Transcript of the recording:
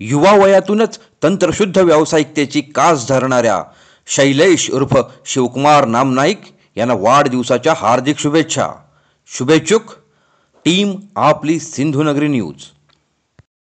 युवा वयातूनच तंत्रशुद्ध व्यावसायिकतेची कास धरणाऱ्या शैलेश उर्फ शिवकुमार नामनाईक यांना वाढदिवसाच्या हार्दिक शुभेच्छा शुभेच्छुक टीम आपली सिंधुनगरी न्यूज